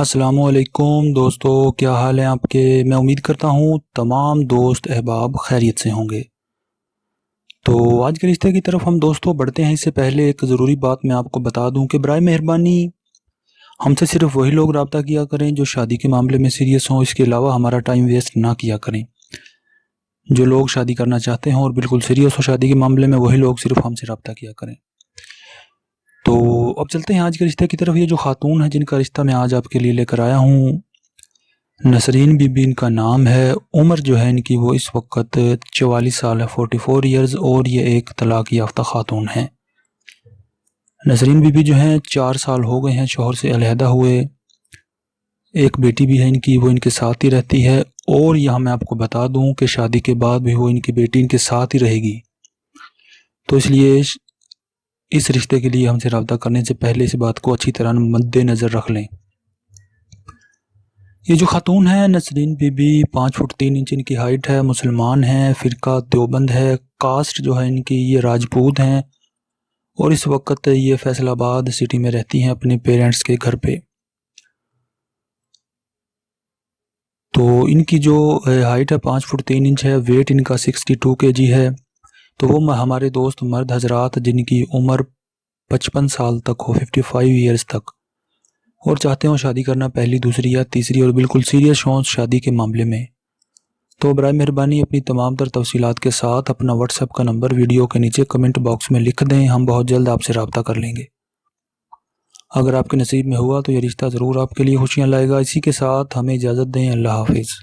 असलम दोस्तों क्या हाल है आपके मैं उम्मीद करता हूँ तमाम दोस्त अहबाब खैरियत से होंगे तो आज के रिश्ते की तरफ हम दोस्तों बढ़ते हैं इससे पहले एक ज़रूरी बात मैं आपको बता दूं कि बरए मेहरबानी हमसे सिर्फ वही लोग रबता किया करें जो शादी के मामले में सीरियस हों इसके अलावा हमारा टाइम वेस्ट ना किया करें जो लोग शादी करना चाहते हों और बिल्कुल सीरियस हो शादी के मामले में वही लोग सिर्फ हमसे रबता किया करें तो अब चलते हैं आज के रिश्ते की तरफ ये जो खातून है जिनका रिश्ता मैं आज आपके लिए लेकर आया हूँ नसरीन बीबी इनका नाम है उम्र जो है इनकी वो इस वक्त चवालीस साल है फोर्टी फोर ईयर्स और ये एक तलाक याफ्ता खातून है नसरीन बीबी जो हैं चार साल हो गए हैं शोहर से अलहदा हुए एक बेटी भी है इनकी वो इनके साथ ही रहती है और यहाँ मैं आपको बता दूँ कि शादी के बाद भी वो इनकी बेटी इनके साथ ही रहेगी तो इसलिए इस रिश्ते के लिए हमसे रबता करने से पहले इस बात को अच्छी तरह मद्देनज़र रख लें ये जो खातून है नसरीन बीबी पाँच फुट तीन इंच इनकी हाइट है मुसलमान हैं फ़िरका देवबंद है कास्ट जो है इनकी ये राजपूत हैं और इस वक्त ये फैसलाबाद सिटी में रहती हैं अपने पेरेंट्स के घर पे तो इनकी जो हाइट है पाँच फुट तीन इंच है वेट इनका सिक्सटी टू के जी है तो वो हमारे दोस्त मर्द हजरात जिनकी उम्र पचपन साल तक हो फिफ्टी फाइव ईयर्स तक और चाहते हों शादी करना पहली दूसरी या तीसरी और बिल्कुल सीरियस हों शादी के मामले में तो बर मेहरबानी अपनी तमाम तर तफसीत के साथ अपना व्हाट्सएप का नंबर वीडियो के नीचे कमेंट बॉक्स में लिख दें हम बहुत जल्द आपसे रबता कर लेंगे अगर आपके नसीब में हुआ तो ये रिश्ता ज़रूर आपके लिए खुशियाँ लाएगा इसी के साथ हमें इजाज़त दें अल्लाह हाफिज़